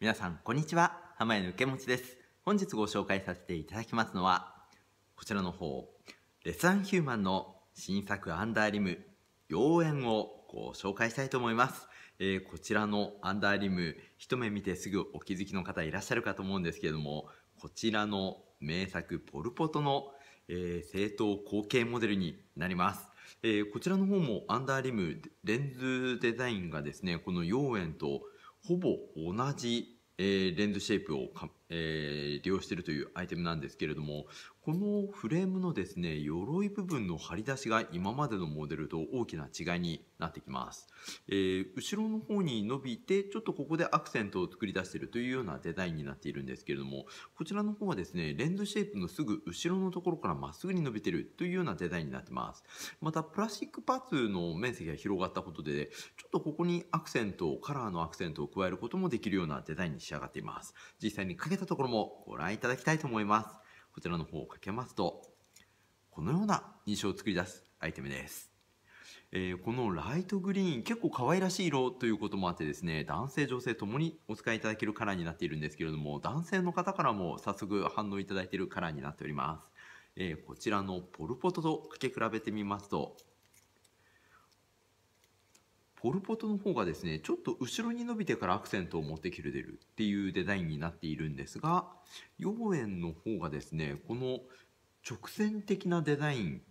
皆さんこんにちは浜屋の受け持ちです本日ご紹介させていただきますのはこちらの方レスサンヒューマンの新作アンダーリム妖艶をご紹介したいと思います、えー、こちらのアンダーリム一目見てすぐお気づきの方いらっしゃるかと思うんですけれどもこちらの名作ポルポトの、えー、政党後継モデルになりますえー、こちらの方もアンダーリムレンズデザインがですねこの妖艶とほぼ同じえー、レンズシェイプをか、えー、利用しているというアイテムなんですけれどもこのフレームのですね鎧部分の張り出しが今までのモデルと大きな違いになってきます、えー、後ろの方に伸びてちょっとここでアクセントを作り出しているというようなデザインになっているんですけれどもこちらの方はですねレンズシェイプのすぐ後ろのところからまっすぐに伸びているというようなデザインになってますまたプラスチックパーツの面積が広がったことでちょっとここにアクセントカラーのアクセントを加えることもできるようなデザインに仕上がっています。実際にかけたところもご覧いただきたいと思います。こちらの方をかけますと、このような印象を作り出すアイテムです。えー、このライトグリーン結構可愛らしい色ということもあってですね男性女性ともにお使いいただけるカラーになっているんですけれども男性の方からも早速反応いただいているカラーになっております、えー、こちらのポルポトと掛け比べてみますとポル・ポトの方がですねちょっと後ろに伸びてからアクセントを持ってきるでるっていうデザインになっているんですが妖艶の方がですねこの直線的なデザイン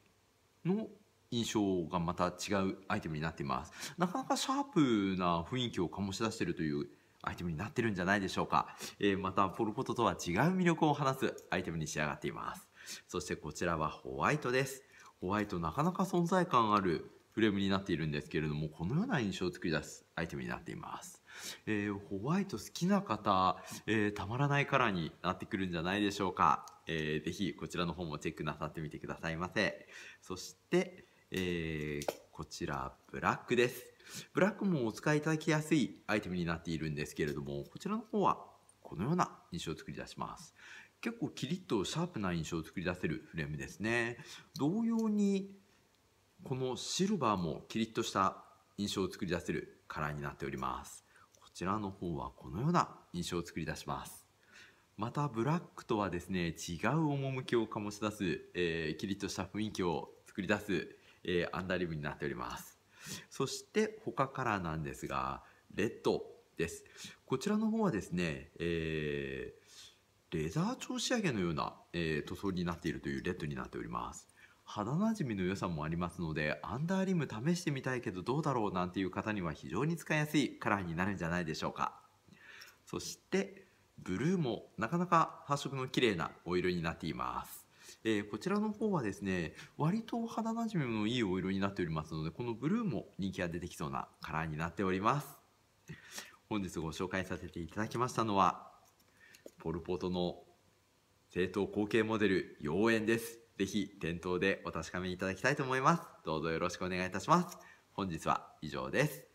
の印象がまた違うアイテムになっていますなかなかシャープな雰囲気を醸し出しているというアイテムになってるんじゃないでしょうか、えー、またポルポトとは違う魅力を放つアイテムに仕上がっていますそしてこちらはホワイトですホワイトなかなか存在感あるフレームになっているんですけれども、このような印象を作り出すアイテムになっています。えー、ホワイト好きな方、えー、たまらないカラーになってくるんじゃないでしょうか。えー、ぜひこちらの方もチェックなさってみてくださいませ。そして、えー、こちらブラックです。ブラックもお使いいただきやすいアイテムになっているんですけれども、こちらの方はこのような印象を作り出します。結構キリッとシャープな印象を作り出せるフレームですね。同様にこのシルバーもキリッとした印象を作り出せるカラーになっておりますこちらの方はこのような印象を作り出しますまたブラックとはですね違う趣を醸し出す、えー、キリッとした雰囲気を作り出す、えー、アンダーリブになっておりますそして他カラーなんですがレッドですこちらの方はですね、えー、レザー調仕上げのような、え塗装になっているというレッドになっております肌なじみの良さもありますのでアンダーリム試してみたいけどどうだろうなんていう方には非常に使いやすいカラーになるんじゃないでしょうかそしてブルーもなかなか発色の綺麗なお色になっていますえー、こちらの方はですね割と肌なじみのいいお色になっておりますのでこのブルーも人気が出てきそうなカラーになっております本日ご紹介させていただきましたのはポル・ポトの正統後継モデル妖艶ですぜひ店頭でお確かめいただきたいと思います。どうぞよろしくお願いいたします。本日は以上です。